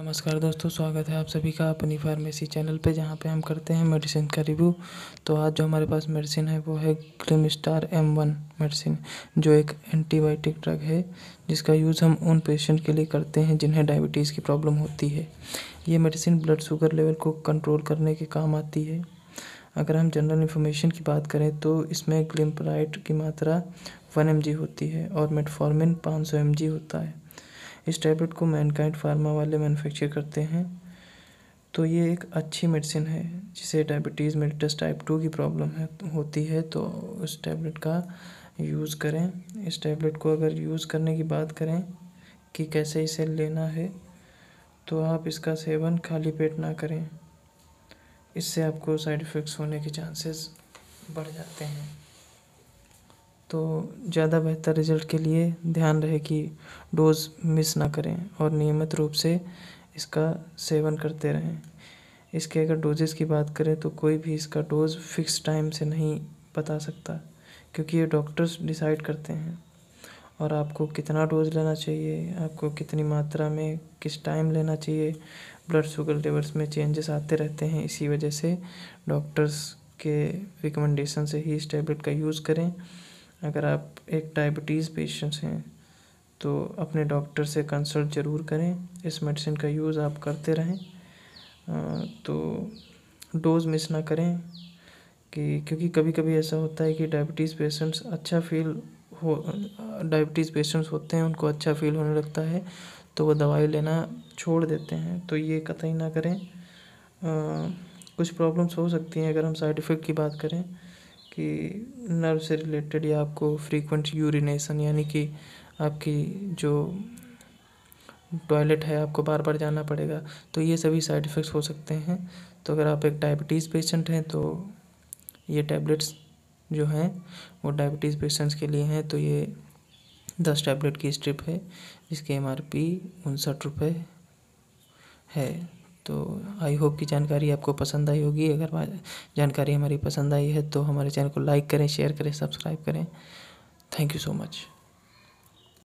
नमस्कार दोस्तों स्वागत है आप सभी का अपनी फार्मेसी चैनल पे जहाँ पे हम करते हैं मेडिसिन का रिव्यू तो आज जो हमारे पास मेडिसिन है वो है cream star M one medicine जो एक एंटीबायोटिक ड्रग है जिसका यूज़ हम उन पेशेंट के लिए करते हैं जिन्हें डायबिटीज़ की प्रॉब्लम होती है ये मेडिसिन ब्लड शुगर लेवल को कंट्रोल करने के काम आती है अगर हम जनरल इन्फॉर्मेशन की बात करें तो इसमें ग्लिम्पराइट की मात्रा वन एम होती है और मेटफॉर्मिन पाँच सौ होता है इस टैबलेट को मैनकाइंड फार्मा वाले मैन्युफैक्चर करते हैं तो ये एक अच्छी मेडिसिन है जिसे डायबिटीज़ मेडिटस टाइप टू की प्रॉब्लम है होती है तो उस टैबलेट का यूज़ करें इस टैबलेट को अगर यूज़ करने की बात करें कि कैसे इसे लेना है तो आप इसका सेवन खाली पेट ना करें इससे आपको साइड इफ़ेक्ट्स होने के चांसेस बढ़ जाते हैं तो ज़्यादा बेहतर रिजल्ट के लिए ध्यान रहे कि डोज़ मिस ना करें और नियमित रूप से इसका सेवन करते रहें इसके अगर डोजेस की बात करें तो कोई भी इसका डोज़ फिक्स टाइम से नहीं बता सकता क्योंकि ये डॉक्टर्स डिसाइड करते हैं और आपको कितना डोज लेना चाहिए आपको कितनी मात्रा में किस टाइम लेना चाहिए ब्लड शुगर लेवल्स में चेंजेस आते रहते हैं इसी वजह से डॉक्टर्स के रिकमेंडेशन से ही इस टैबलेट का यूज़ करें अगर आप एक डायबिटीज़ पेशेंट्स हैं तो अपने डॉक्टर से कंसल्ट ज़रूर करें इस मेडिसिन का यूज़ आप करते रहें तो डोज़ मिस ना करें कि क्योंकि कभी कभी ऐसा होता है कि डायबिटीज़ पेशेंट्स अच्छा फील हो डायबिटीज़ पेशेंट्स होते हैं उनको अच्छा फील होने लगता है तो वो दवाई लेना छोड़ देते हैं तो ये कतई ना करें आ, कुछ प्रॉब्लम्स हो सकती हैं अगर हम साइड इफ़ेक्ट की बात करें कि नर्व से रिलेटेड या आपको फ्रीक्वेंट यूरिनेशन यानी कि आपकी जो टॉयलेट है आपको बार बार जाना पड़ेगा तो ये सभी साइड इफ़ेक्ट्स हो सकते हैं तो अगर आप एक डायबिटीज़ पेशेंट हैं तो ये टैबलेट्स जो हैं वो डायबिटीज़ पेशेंट्स के लिए हैं तो ये दस टैबलेट की स्ट्रिप है जिसकी एम आर पी उनसठ रुपये है तो आई होप की जानकारी आपको पसंद आई होगी अगर जानकारी हमारी पसंद आई है तो हमारे चैनल को लाइक करें शेयर करें सब्सक्राइब करें थैंक यू सो मच